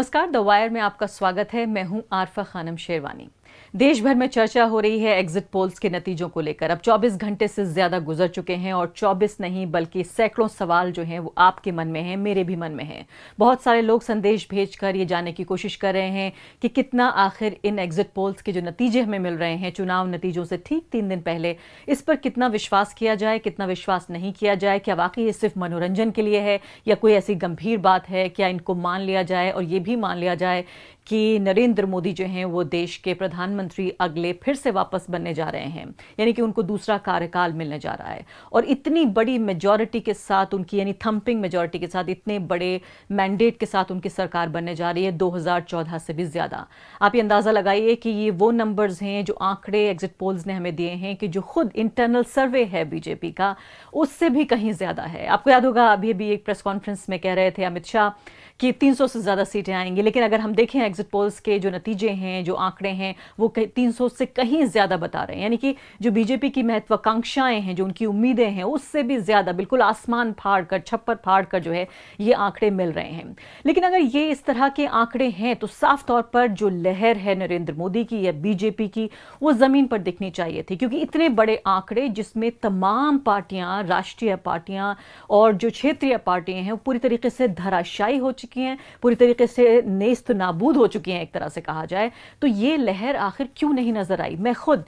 नमस्कार the wire में आपका स्वागत है मैं हूं आरफा खानम शेरवानी देश भर में चर्चा हो रही है एग्जिट पोल्स के नतीजों को लेकर अब 24 घंटे से ज्यादा गुजर चुके हैं और 24 नहीं बल्कि सैकड़ों सवाल जो हैं वो आपके मन में हैं मेरे भी मन में हैं बहुत सारे लोग संदेश भेजकर ये जानने की कोशिश कर रहे हैं कि कितना आखिर इन एग्जिट पोल्स के जो नतीजे हमें मिल रहे हैं चुनाव नतीजों से ठीक तीन दिन पहले इस पर कितना विश्वास किया जाए कितना विश्वास नहीं किया जाए क्या वाकई ये सिर्फ मनोरंजन के लिए है या कोई ऐसी गंभीर बात है क्या इनको मान लिया जाए और ये भी मान लिया जाए कि नरेंद्र मोदी जो हैं वो देश के प्रधानमंत्री अगले फिर से वापस बनने जा रहे हैं यानी कि उनको दूसरा कार्यकाल मिलने जा रहा है और इतनी बड़ी मेजोरिटी के साथ उनकी यानी थम्पिंग मेजोरिटी के साथ इतने बड़े मैंडेट के साथ उनकी सरकार बनने जा रही है 2014 से भी ज़्यादा आप ये अंदाज़ा लगाइए कि ये वो नंबर्स हैं जो आंकड़े एग्जिट पोल्स ने हमें दिए हैं कि जो खुद इंटरनल सर्वे है बीजेपी का उससे भी कहीं ज़्यादा है आपको याद होगा अभी अभी एक प्रेस कॉन्फ्रेंस में कह रहे थे अमित शाह कि 300 से ज़्यादा सीटें आएंगी लेकिन अगर हम देखें एग्जिट पोल्स के जो नतीजे हैं जो आंकड़े हैं वो तीन सौ से कहीं ज़्यादा बता रहे हैं यानी कि जो बीजेपी की महत्वाकांक्षाएं हैं जो उनकी उम्मीदें हैं उससे भी ज़्यादा बिल्कुल आसमान फाड़ कर छप्पर फाड़ कर जो है ये आंकड़े मिल रहे हैं लेकिन अगर ये इस तरह के आंकड़े हैं तो साफ तौर पर जो लहर है नरेंद्र मोदी की या बीजेपी की वो ज़मीन पर दिखनी चाहिए थी क्योंकि इतने बड़े आंकड़े जिसमें तमाम पार्टियां राष्ट्रीय पार्टियां और जो क्षेत्रीय पार्टियां हैं वो पूरी तरीके से धराशायी हो चुकी चुकी हैं पूरी तरीके से नेस्त नाबूद हो चुकी हैं एक तरह से कहा जाए तो ये लहर आखिर क्यों नहीं नजर आई मैं खुद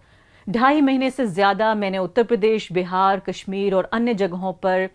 ढाई महीने से ज़्यादा मैंने उत्तर प्रदेश बिहार कश्मीर और अन्य जगहों पर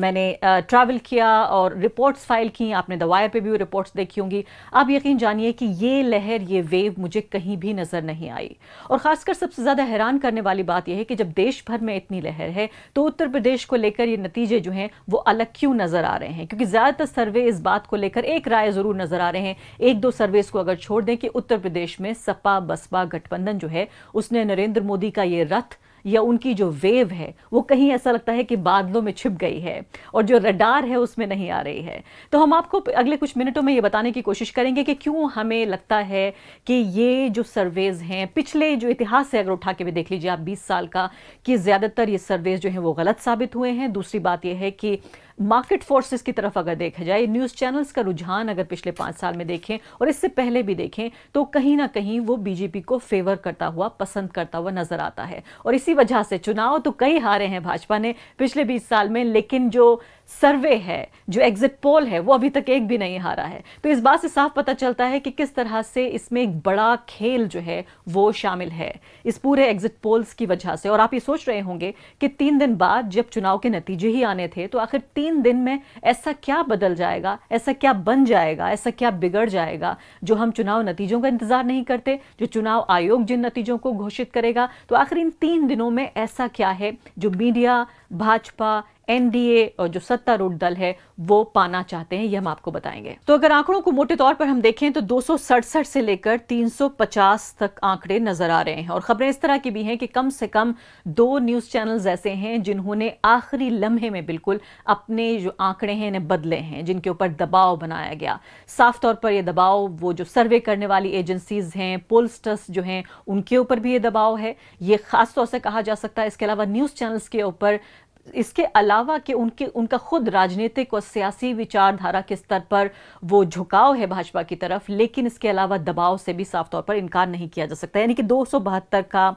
मैंने ट्रैवल किया और रिपोर्ट्स फाइल की आपने द पे भी रिपोर्ट्स देखी होंगी आप यकीन जानिए कि ये लहर ये वेव मुझे कहीं भी नज़र नहीं आई और ख़ासकर सबसे ज़्यादा हैरान करने वाली बात यह है कि जब देश भर में इतनी लहर है तो उत्तर प्रदेश को लेकर ये नतीजे जो हैं वो अलग क्यों नज़र आ रहे हैं क्योंकि ज़्यादातर सर्वे इस बात को लेकर एक राय ज़रूर नज़र आ रहे हैं एक दो सर्वेस को अगर छोड़ दें कि उत्तर प्रदेश में सपा बसपा गठबंधन जो है उसने नरेंद्र मोदी का ये रथ या उनकी जो वेव है वो कहीं ऐसा लगता है कि बादलों में छिप गई है और जो रडार है उसमें नहीं आ रही है तो हम आपको अगले कुछ मिनटों में ये बताने की कोशिश करेंगे कि क्यों हमें लगता है कि ये जो सर्वेज हैं पिछले जो इतिहास से अगर उठा के भी देख लीजिए आप बीस साल का कि ज़्यादातर ये सर्वेज जो हैं वो गलत साबित हुए हैं दूसरी बात यह है कि मार्केट फोर्सेस की तरफ अगर देखा जाए न्यूज़ चैनल्स का रुझान अगर पिछले पाँच साल में देखें और इससे पहले भी देखें तो कहीं ना कहीं वो बीजेपी को फेवर करता हुआ पसंद करता हुआ नजर आता है और इसी वजह से चुनाव तो कई हारे हैं भाजपा ने पिछले बीस साल में लेकिन जो सर्वे है जो एग्जिट पोल है वो अभी तक एक भी नहीं हारा है तो इस बात से साफ पता चलता है कि किस तरह से इसमें एक बड़ा खेल जो है वो शामिल है इस पूरे एग्जिट पोल्स की वजह से और आप ये सोच रहे होंगे कि तीन दिन बाद जब चुनाव के नतीजे ही आने थे तो आखिर तीन दिन में ऐसा क्या बदल जाएगा ऐसा क्या बन जाएगा ऐसा क्या बिगड़ जाएगा जो हम चुनाव नतीजों का इंतजार नहीं करते जो चुनाव आयोग जिन नतीजों को घोषित करेगा तो आखिर इन तीन दिनों में ऐसा क्या है जो मीडिया भाजपा एनडीए और जो सत्तारूढ़ दल है वो पाना चाहते हैं ये हम आपको बताएंगे तो अगर आंकड़ों को मोटे तौर पर हम देखें तो दो से लेकर 350 तक आंकड़े नजर आ रहे हैं और खबरें इस तरह की भी हैं कि कम से कम दो न्यूज चैनल्स ऐसे हैं जिन्होंने आखिरी लम्हे में बिल्कुल अपने जो आंकड़े हैं इन्हें बदले हैं जिनके ऊपर दबाव बनाया गया साफ तौर पर यह दबाव वो जो सर्वे करने वाली एजेंसीज हैं पोलस्टर्स जो हैं उनके ऊपर भी ये दबाव है ये खासतौर से कहा जा सकता है इसके अलावा न्यूज़ चैनल्स के ऊपर इसके अलावा कि उनके उनका खुद राजनीतिक और सियासी विचारधारा के स्तर पर वो झुकाव है भाजपा की तरफ लेकिन इसके अलावा दबाव से भी साफ तौर पर इनकार नहीं किया जा सकता यानी कि दो का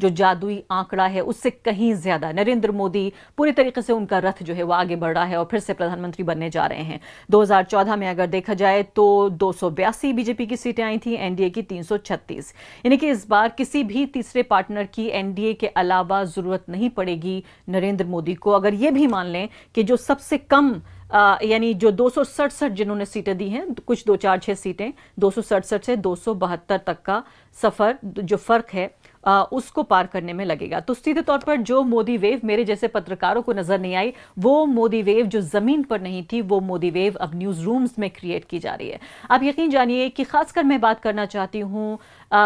जो जादुई आंकड़ा है उससे कहीं ज्यादा नरेंद्र मोदी पूरी तरीके से उनका रथ जो है वो आगे बढ़ रहा है और फिर से प्रधानमंत्री बनने जा रहे हैं 2014 में अगर देखा जाए तो दो बीजेपी की सीटें आई थी एनडीए की तीन यानी कि इस बार किसी भी तीसरे पार्टनर की एनडीए के अलावा जरूरत नहीं पड़ेगी नरेंद्र मोदी को अगर ये भी मान लें कि जो सबसे कम यानी जो दो जिन्होंने सीटें दी हैं कुछ दो चार छह सीटें दो से दो तक का सफ़र जो फ़र्क है आ, उसको पार करने में लगेगा तो सीधे तौर पर जो मोदी वेव मेरे जैसे पत्रकारों को नजर नहीं आई वो मोदी वेव जो जमीन पर नहीं थी वो मोदी वेव अब न्यूज रूम्स में क्रिएट की जा रही है आप यकीन जानिए कि खासकर मैं बात करना चाहती हूँ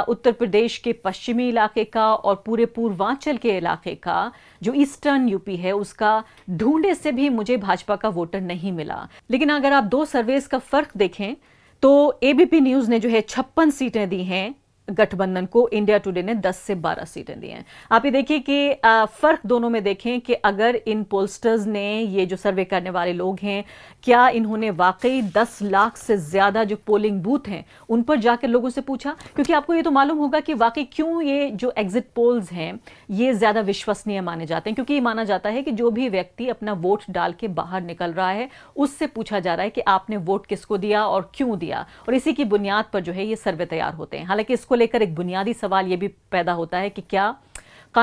उत्तर प्रदेश के पश्चिमी इलाके का और पूरे पूर्वांचल के इलाके का जो ईस्टर्न यूपी है उसका ढूंढे से भी मुझे भाजपा का वोटर नहीं मिला लेकिन अगर आप दो सर्वेस का फर्क देखें तो एबीपी न्यूज ने जो है छप्पन सीटें दी हैं गठबंधन को इंडिया टुडे ने 10 से 12 सीटें दी हैं आप ये देखिए कि फर्क दोनों में देखें कि अगर इन पोस्टर्स ने ये जो सर्वे करने वाले लोग हैं क्या इन्होंने वाकई 10 लाख से ज्यादा जो पोलिंग बूथ हैं उन पर जाकर लोगों से पूछा क्योंकि आपको ये तो मालूम होगा कि वाकई क्यों ये जो एग्जिट पोल्स हैं ये ज्यादा विश्वसनीय माने जाते हैं क्योंकि ये माना जाता है कि जो भी व्यक्ति अपना वोट डाल के बाहर निकल रहा है उससे पूछा जा रहा है कि आपने वोट किसको दिया और क्यों दिया और इसी की बुनियाद पर जो है ये सर्वे तैयार होते हैं हालांकि इसको लेकर एक बुनियादी सवाल ये भी पैदा होता है कि क्या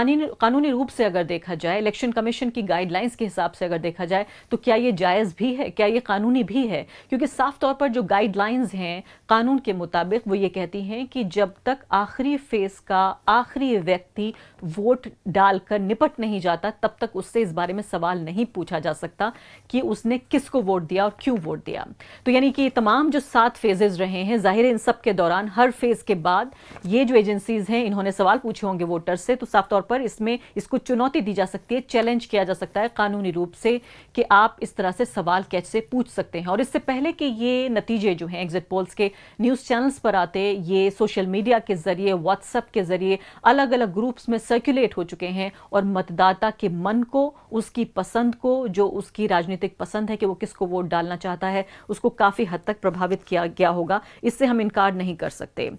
कानूनी रूप से अगर देखा जाए इलेक्शन कमीशन की गाइडलाइंस के हिसाब से अगर देखा जाए तो क्या ये जायज़ भी है क्या ये कानूनी भी है क्योंकि साफ तौर पर जो गाइडलाइंस हैं कानून के मुताबिक वो ये कहती हैं कि जब तक आखिरी फेज का आखिरी व्यक्ति वोट डालकर निपट नहीं जाता तब तक उससे इस बारे में सवाल नहीं पूछा जा सकता कि उसने किसको वोट दिया और क्यों वोट दिया तो यानी कि तमाम जो सात फेजेज रहे हैं जाहिर इन सब के दौरान हर फेज के बाद ये जो एजेंसीज हैं इन्होंने सवाल पूछे होंगे वोटर्स से तो साफ तौर पर इसमें इसको चुनौती दी जा सकती है चैलेंज किया जा सकता है कानूनी रूप से कि आप इस तरह से सवाल कैच से पूछ सकते हैं और इससे पहले कि ये नतीजे जो हैं एग्जिट पोल्स के न्यूज़ चैनल्स पर आते ये सोशल मीडिया के ज़रिए व्हाट्सएप के ज़रिए अलग अलग ग्रुप्स में सर्कुलेट हो चुके हैं और मतदाता के मन को उसकी पसंद को जो उसकी राजनीतिक पसंद है कि वो किसको वोट डालना चाहता है उसको काफ़ी हद तक प्रभावित किया गया होगा इससे हम इनकार नहीं कर सकते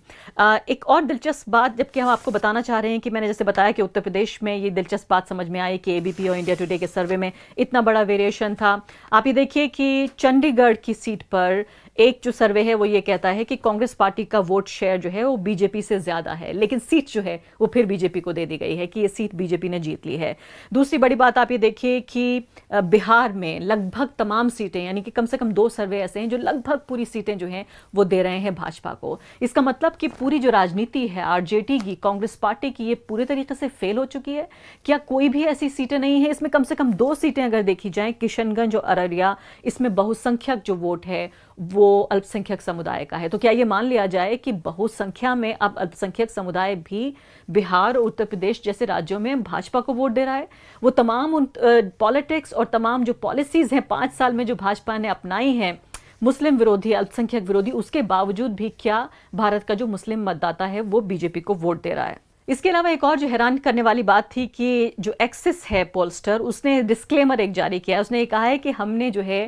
एक और दिलचस्प बात जबकि हम आपको बताना चाह रहे हैं कि मैंने जैसे बताया कि उत्तर प्रदेश में ये दिलचस्प बात समझ में आई कि एबीपी और इंडिया टुडे के सर्वे में इतना बड़ा वेरिएशन था आप ये देखिए कि चंडीगढ़ की सीट पर एक जो सर्वे है वो ये कहता है कि कांग्रेस पार्टी का वोट शेयर जो है वो बीजेपी से ज्यादा है लेकिन सीट जो है वो फिर बीजेपी को दे दी गई है कि ये सीट बीजेपी ने जीत ली है दूसरी बड़ी बात आप ये देखिए कि बिहार में लगभग तमाम सीटें यानी कि कम से कम दो सर्वे ऐसे हैं जो लगभग पूरी सीटें जो हैं वो दे रहे हैं भाजपा को इसका मतलब कि पूरी जो राजनीति है आरजेडी की कांग्रेस पार्टी की ये पूरे तरीके से फेल हो चुकी है क्या कोई भी ऐसी सीटें नहीं है इसमें कम से कम दो सीटें अगर देखी जाए किशनगंज और अररिया इसमें बहुसंख्यक जो वोट है वो वो अल्पसंख्यक समुदाय का है तो क्या ये मान लिया जाए कि बहुसंख्या में अब अल्पसंख्यक समुदाय भी बिहार उत्तर प्रदेश जैसे राज्यों में भाजपा को वोट दे रहा है वो तमाम उन पॉलिटिक्स और तमाम जो पॉलिसीज हैं पाँच साल में जो भाजपा ने अपनाई हैं मुस्लिम विरोधी अल्पसंख्यक विरोधी उसके बावजूद भी क्या भारत का जो मुस्लिम मतदाता है वो बीजेपी को वोट दे रहा है इसके अलावा एक और जो हैरान करने वाली बात थी कि जो एक्सिस है पोलस्टर उसने डिस्क्लेमर एक जारी किया उसने कहा है कि हमने जो है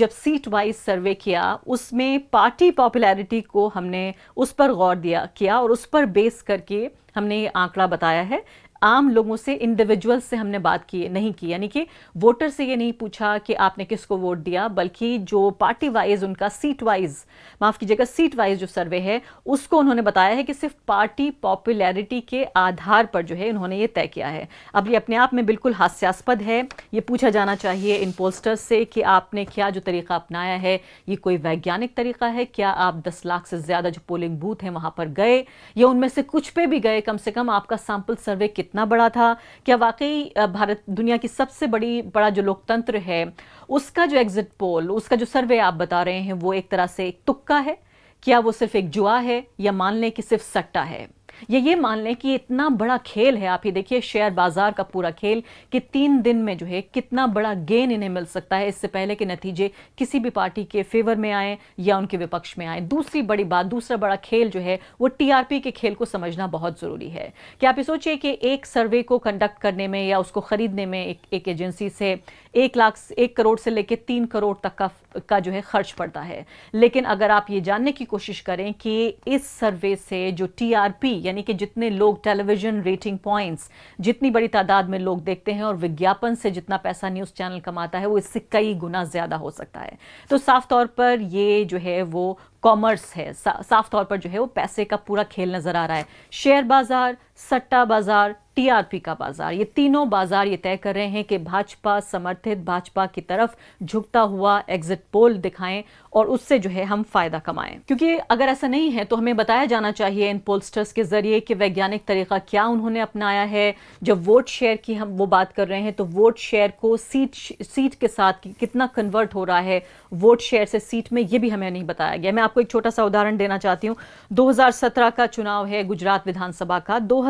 जब सीट वाइज सर्वे किया उसमें पार्टी पॉपुलैरिटी को हमने उस पर गौर दिया किया और उस पर बेस करके हमने ये आंकड़ा बताया है आम लोगों से इंडिविजुअल से हमने बात की नहीं की यानी कि वोटर से ये नहीं पूछा कि आपने किसको वोट दिया बल्कि जो पार्टी वाइज उनका सीट वाइज माफ कीजिएगा सीट वाइज जो सर्वे है उसको उन्होंने बताया है कि सिर्फ पार्टी पॉपुलैरिटी के आधार पर जो है उन्होंने ये तय किया है अब ये अपने आप में बिल्कुल हास्यास्पद है ये पूछा जाना चाहिए इन पोस्टर्स से कि आपने क्या जो तरीका अपनाया है ये कोई वैज्ञानिक तरीका है क्या आप दस लाख से ज्यादा जो पोलिंग बूथ है वहां पर गए या उनमें से कुछ पे भी गए कम से कम आपका सैंपल सर्वे कितना इतना बड़ा था क्या वाकई भारत दुनिया की सबसे बड़ी बड़ा जो लोकतंत्र है उसका जो एग्जिट पोल उसका जो सर्वे आप बता रहे हैं वो एक तरह से एक तुक्का है क्या वो सिर्फ एक जुआ है या मान लें कि सिर्फ सट्टा है ये ये मान लें कि इतना बड़ा खेल है आप ये देखिए शेयर बाजार का पूरा खेल कि तीन दिन में जो है कितना बड़ा गेन इन्हें मिल सकता है इससे पहले के नतीजे किसी भी पार्टी के फेवर में आए या उनके विपक्ष में आए दूसरी बड़ी बात दूसरा बड़ा खेल जो है वो टीआरपी के खेल को समझना बहुत ज़रूरी है कि आप ये सोचिए कि एक सर्वे को कंडक्ट करने में या उसको खरीदने में एक, एक एजेंसी से एक लाख एक करोड़ से लेकर तीन करोड़ तक का का जो है खर्च पड़ता है लेकिन अगर आप ये जानने की कोशिश करें कि इस सर्वे से जो टीआरपी या यानी कि जितने लोग टेलीविजन रेटिंग पॉइंट्स जितनी बड़ी तादाद में लोग देखते हैं और विज्ञापन से जितना पैसा न्यूज़ चैनल कमाता है वो इससे कई गुना ज़्यादा हो सकता है तो साफ तौर पर ये जो है वो कॉमर्स है सा, साफ तौर पर जो है वो पैसे का पूरा खेल नज़र आ रहा है शेयर बाज़ार सट्टा बाज़ार टीआरपी का बाजार ये तीनों बाजार ये तय कर रहे हैं कि भाजपा समर्थित भाजपा की तरफ झुकता हुआ एग्जिट पोल दिखाएं और उससे जो है हम फायदा कमाएं क्योंकि अगर ऐसा नहीं है तो हमें बताया जाना चाहिए इन पोलस्टर्स के जरिए कि वैज्ञानिक तरीका क्या उन्होंने अपनाया है जब वोट शेयर की हम वो बात कर रहे हैं तो वोट शेयर को सीट सीट के साथ कितना कन्वर्ट हो रहा है वोट शेयर से सीट में ये भी हमें नहीं बताया गया मैं आपको एक छोटा सा उदाहरण देना चाहती हूँ दो का चुनाव है गुजरात विधानसभा का दो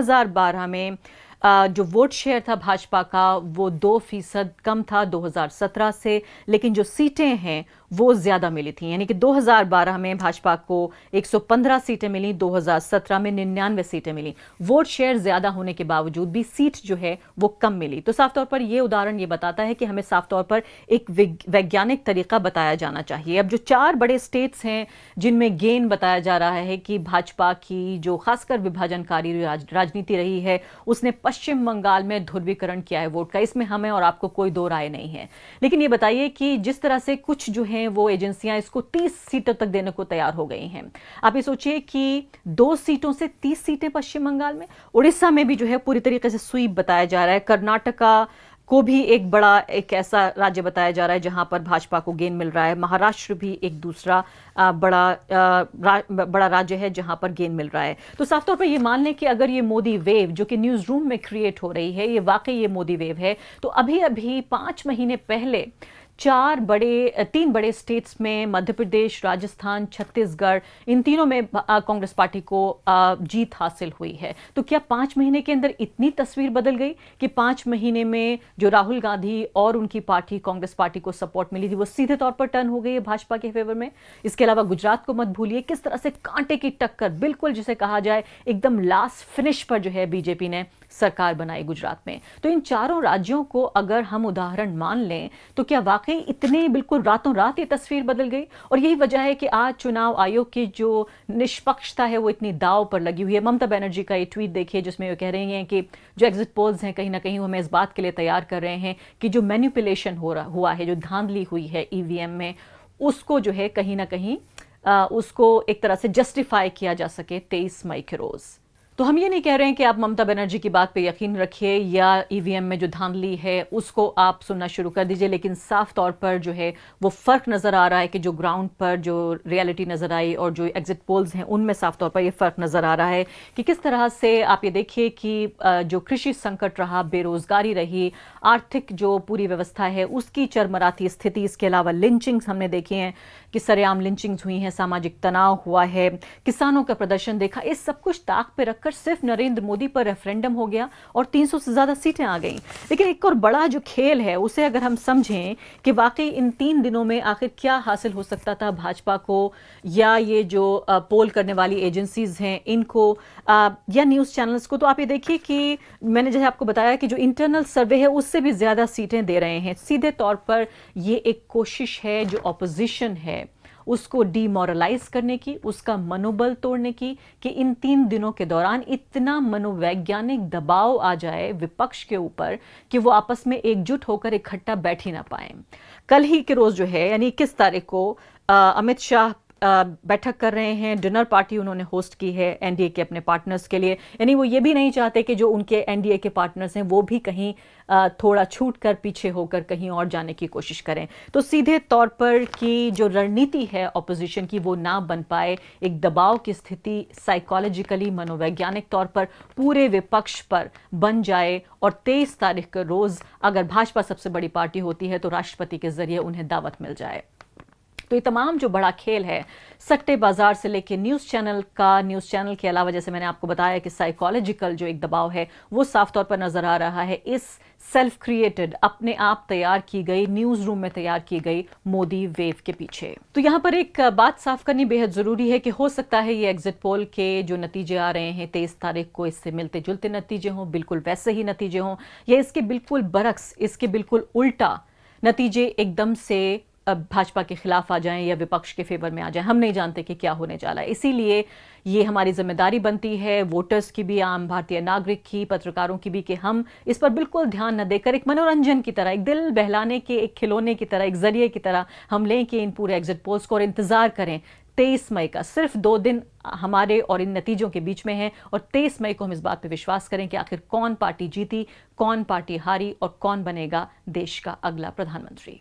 में जो वोट शेयर था भाजपा का वो दो फीसद कम था 2017 से लेकिन जो सीटें हैं वो ज्यादा मिली थी यानी कि 2012 में भाजपा को 115 सीटें मिली 2017 में निन्यानवे सीटें मिली वोट शेयर ज्यादा होने के बावजूद भी सीट जो है वो कम मिली तो साफ तौर पर यह उदाहरण ये बताता है कि हमें साफ तौर पर एक वैज्ञानिक तरीका बताया जाना चाहिए अब जो चार बड़े स्टेट्स हैं जिनमें गेन बताया जा रहा है कि भाजपा की जो खासकर विभाजनकारी राज, राजनीति रही है उसने पश्चिम बंगाल में ध्रुवीकरण किया है वोट का इसमें हमें और आपको कोई दो राय नहीं है लेकिन ये बताइए कि जिस तरह से कुछ जो है हैं वो एजेंसियां इसको 30 सीटों तक देने को तैयार हो गई हैं आप ये सोचिए कि दो सीटों से 30 सीटें पश्चिम बंगाल में उड़ीसा में भी जो है पूरी तरीके से स्वीप बताया जा रहा है कर्नाटका को भी एक बड़ा एक ऐसा राज्य बताया जा रहा है जहां पर भाजपा को गेन मिल रहा है महाराष्ट्र भी एक दूसरा आ, बड़ा आ, रा, बड़ा राज्य है जहां पर गेन मिल रहा है तो साफ तौर पर ये मान लें कि अगर ये मोदी वेव जो कि न्यूज़ रूम में क्रिएट हो रही है ये वाकई ये मोदी वेव है तो अभी अभी पाँच महीने पहले चार बड़े तीन बड़े स्टेट्स में मध्य प्रदेश राजस्थान छत्तीसगढ़ इन तीनों में कांग्रेस पार्टी को जीत हासिल हुई है तो क्या पांच महीने के अंदर इतनी तस्वीर बदल गई कि पांच महीने में जो राहुल गांधी और उनकी पार्टी कांग्रेस पार्टी को सपोर्ट मिली थी वो सीधे तौर पर टर्न हो गई है भाजपा के फेवर में इसके अलावा गुजरात को मत भूलिए किस तरह से कांटे की टक्कर बिल्कुल जिसे कहा जाए एकदम लास्ट फिनिश पर जो है बीजेपी ने सरकार बनाई गुजरात में तो इन चारों राज्यों को अगर हम उदाहरण मान लें तो क्या वाकई इतने बिल्कुल रातों रात ये तस्वीर बदल गई और यही वजह है कि आज चुनाव आयोग की जो निष्पक्षता है वो इतनी दाव पर लगी हुई है ममता बनर्जी का ये ट्वीट देखिए जिसमें वो कह रही हैं कि जो एग्जिट पोल्स हैं कहीं ना कहीं वो हमें इस बात के लिए तैयार कर रहे हैं कि जो मैन्यूपुलेशन हो रहा हुआ है जो धांधली हुई है ईवीएम e में उसको जो है कहीं ना कहीं आ, उसको एक तरह से जस्टिफाई किया जा सके तेईस मई के रोज़ तो हम ये नहीं कह रहे हैं कि आप ममता बनर्जी की बात पे यकीन रखिए या ईवीएम e में जो धांधली है उसको आप सुनना शुरू कर दीजिए लेकिन साफ तौर पर जो है वो फ़र्क नज़र आ रहा है कि जो ग्राउंड पर जो रियलिटी नज़र आई और जो एग्जिट पोल्स हैं उनमें साफ तौर पर ये फ़र्क नज़र आ रहा है कि किस तरह से आप ये देखिए कि जो कृषि संकट रहा बेरोज़गारी रही आर्थिक जो पूरी व्यवस्था है उसकी चरमराती स्थिति इसके अलावा लिंचिंग्स हमने देखी हैं कि सरेआम लिंचिंग्स हुई हैं सामाजिक तनाव हुआ है किसानों का प्रदर्शन देखा इस सब कुछ ताक पर रखकर सिर्फ नरेंद्र मोदी पर रेफरेंडम हो गया और 300 से ज़्यादा सीटें आ गई लेकिन एक और बड़ा जो खेल है उसे अगर हम समझें कि वाकई इन तीन दिनों में आखिर क्या हासिल हो सकता था भाजपा को या ये जो पोल करने वाली एजेंसीज हैं इनको या न्यूज़ चैनल्स को तो आप ये देखिए कि मैंने जैसे आपको बताया कि जो इंटरनल सर्वे है उस से भी ज़्यादा सीटें दे रहे हैं सीधे तौर पर ये एक कोशिश है जो अपोजिशन है उसको डीमोरलाइज करने की उसका मनोबल तोड़ने की कि इन तीन दिनों के दौरान इतना मनोवैज्ञानिक दबाव आ जाए विपक्ष के ऊपर कि वो आपस में एकजुट होकर इकट्ठा बैठ ही ना पाए कल ही के रोज़ जो है यानी इक्कीस तारीख को अमित शाह बैठक कर रहे हैं डिनर पार्टी उन्होंने होस्ट की है एनडीए के अपने पार्टनर्स के लिए यानी वो ये भी नहीं चाहते कि जो उनके एनडीए के पार्टनर्स हैं वो भी कहीं थोड़ा छूट कर पीछे होकर कहीं और जाने की कोशिश करें तो सीधे तौर पर कि जो रणनीति है अपोजिशन की वो ना बन पाए एक दबाव की स्थिति साइकोलॉजिकली मनोवैज्ञानिक तौर पर पूरे विपक्ष पर बन जाए और तेईस तारीख के रोज़ अगर भाजपा सबसे बड़ी पार्टी होती है तो राष्ट्रपति के जरिए उन्हें दावत मिल जाए तो ये तमाम जो बड़ा खेल है सट्टे बाजार से लेके न्यूज़ चैनल का न्यूज़ चैनल के अलावा जैसे मैंने आपको बताया कि साइकोलॉजिकल जो एक दबाव है वो साफ तौर पर नज़र आ रहा है इस सेल्फ क्रिएटेड अपने आप तैयार की गई न्यूज रूम में तैयार की गई मोदी वेव के पीछे तो यहां पर एक बात साफ करनी बेहद जरूरी है कि हो सकता है ये एग्जिट पोल के जो नतीजे आ रहे हैं तेईस तारीख को इससे मिलते जुलते नतीजे हों बिल्कुल वैसे ही नतीजे हों या इसके बिल्कुल बरक्स इसके बिल्कुल उल्टा नतीजे एकदम से भाजपा के खिलाफ आ जाएं या विपक्ष के फेवर में आ जाएं हम नहीं जानते कि क्या होने जा रहा है इसीलिए ये हमारी जिम्मेदारी बनती है वोटर्स की भी आम भारतीय नागरिक की पत्रकारों की भी कि हम इस पर बिल्कुल ध्यान न देकर एक मनोरंजन की तरह एक दिल बहलाने के एक खिलौने की तरह एक जरिए की तरह हम लें कि इन पूरे एग्जिट पोल्स को और इंतजार करें तेईस मई का सिर्फ दो दिन हमारे और इन नतीजों के बीच में है और तेईस मई को हम इस बात पर विश्वास करें कि आखिर कौन पार्टी जीती कौन पार्टी हारी और कौन बनेगा देश का अगला प्रधानमंत्री